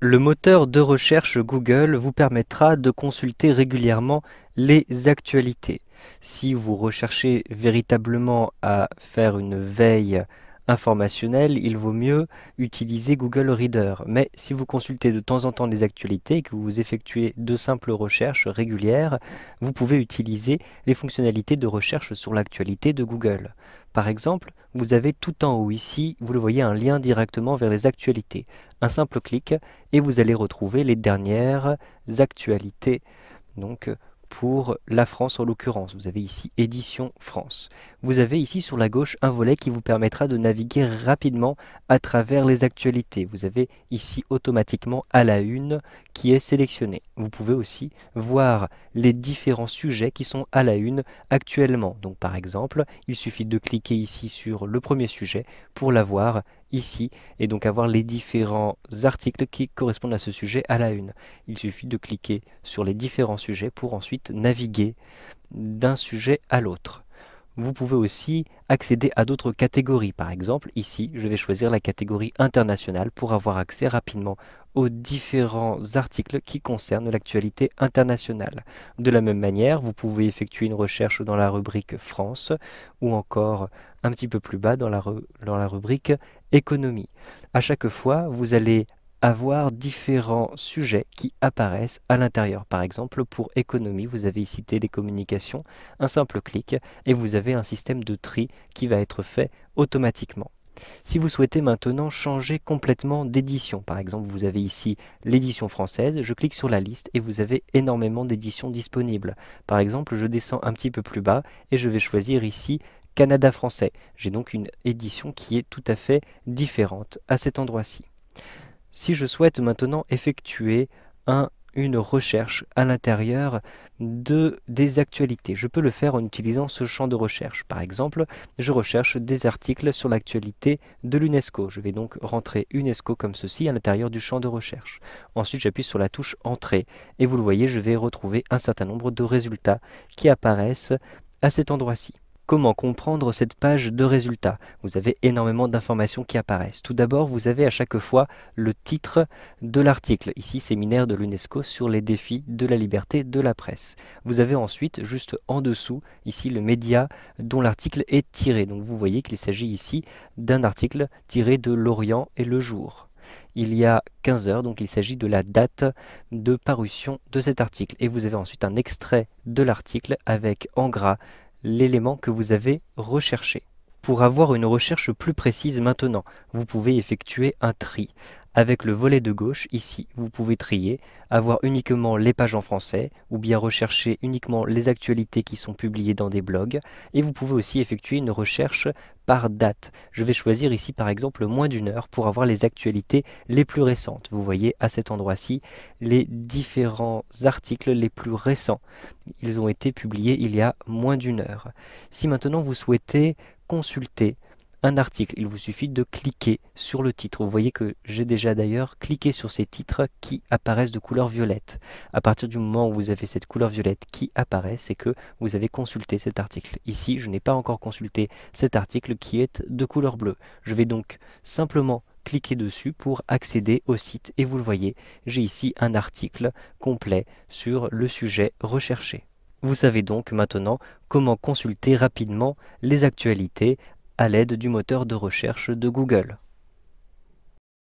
Le moteur de recherche Google vous permettra de consulter régulièrement les actualités. Si vous recherchez véritablement à faire une veille informationnel, il vaut mieux utiliser Google Reader. Mais si vous consultez de temps en temps des actualités et que vous effectuez de simples recherches régulières, vous pouvez utiliser les fonctionnalités de recherche sur l'actualité de Google. Par exemple, vous avez tout en haut ici, vous le voyez, un lien directement vers les actualités. Un simple clic et vous allez retrouver les dernières actualités donc pour la France en l'occurrence. Vous avez ici Édition France. Vous avez ici sur la gauche un volet qui vous permettra de naviguer rapidement à travers les actualités. Vous avez ici automatiquement à la une qui est sélectionnée. Vous pouvez aussi voir les différents sujets qui sont à la une actuellement. Donc par exemple, il suffit de cliquer ici sur le premier sujet pour l'avoir ici et donc avoir les différents articles qui correspondent à ce sujet à la une. Il suffit de cliquer sur les différents sujets pour ensuite naviguer d'un sujet à l'autre. Vous pouvez aussi accéder à d'autres catégories. Par exemple, ici, je vais choisir la catégorie internationale pour avoir accès rapidement aux différents articles qui concernent l'actualité internationale. De la même manière, vous pouvez effectuer une recherche dans la rubrique France ou encore un petit peu plus bas dans la, dans rubrique économie. À chaque fois, vous allez avoir différents sujets qui apparaissent à l'intérieur. Par exemple, pour économie, vous avez ici communications un simple clic et vous avez un système de tri qui va être fait automatiquement. Si vous souhaitez maintenant changer complètement d'édition, par exemple vous avez ici l'édition française, je clique sur la liste et vous avez énormément d'éditions disponibles. Par exemple, je descends un petit peu plus bas et je vais choisir ici Canada français. J'ai donc une édition qui est tout à fait différente à cet endroit-ci. Si je souhaite maintenant effectuer un, une recherche à l'intérieur de, des actualités, je peux le faire en utilisant ce champ de recherche. Par exemple, je recherche des articles sur l'actualité de l'UNESCO. Je vais donc rentrer UNESCO comme ceci à l'intérieur du champ de recherche. Ensuite, j'appuie sur la touche Entrée et vous le voyez, je vais retrouver un certain nombre de résultats qui apparaissent à cet endroit-ci. Comment comprendre cette page de résultats Vous avez énormément d'informations qui apparaissent. Tout d'abord, vous avez à chaque fois le titre de l'article. Ici, séminaire de l'UNESCO sur les défis de la liberté de la presse. Vous avez ensuite, juste en dessous, ici le média dont l'article est tiré. Donc vous voyez qu'il s'agit ici d'un article tiré de l'Orient et le jour il y a 15 heures, donc il s'agit de la date de parution de cet article. Et vous avez ensuite un extrait de l'article avec en gras l'élément que vous avez recherché. Pour avoir une recherche plus précise maintenant, vous pouvez effectuer un tri. Avec le volet de gauche, ici, vous pouvez trier, avoir uniquement les pages en français, ou bien rechercher uniquement les actualités qui sont publiées dans des blogs, et vous pouvez aussi effectuer une recherche par date. Je vais choisir ici par exemple moins d'une heure pour avoir les actualités les plus récentes. Vous voyez à cet endroit-ci les différents articles les plus récents. Ils ont été publiés il y a moins d'une heure. Si maintenant vous souhaitez consulter un article. Il vous suffit de cliquer sur le titre. Vous voyez que j'ai déjà d'ailleurs cliqué sur ces titres qui apparaissent de couleur violette. À partir du moment où vous avez cette couleur violette qui apparaît, c'est que vous avez consulté cet article. Ici, je n'ai pas encore consulté cet article qui est de couleur bleue. Je vais donc simplement cliquer dessus pour accéder au site et vous le voyez, j'ai ici un article complet sur le sujet recherché. Vous savez donc maintenant comment consulter rapidement les actualités à l'aide du moteur de recherche de Google.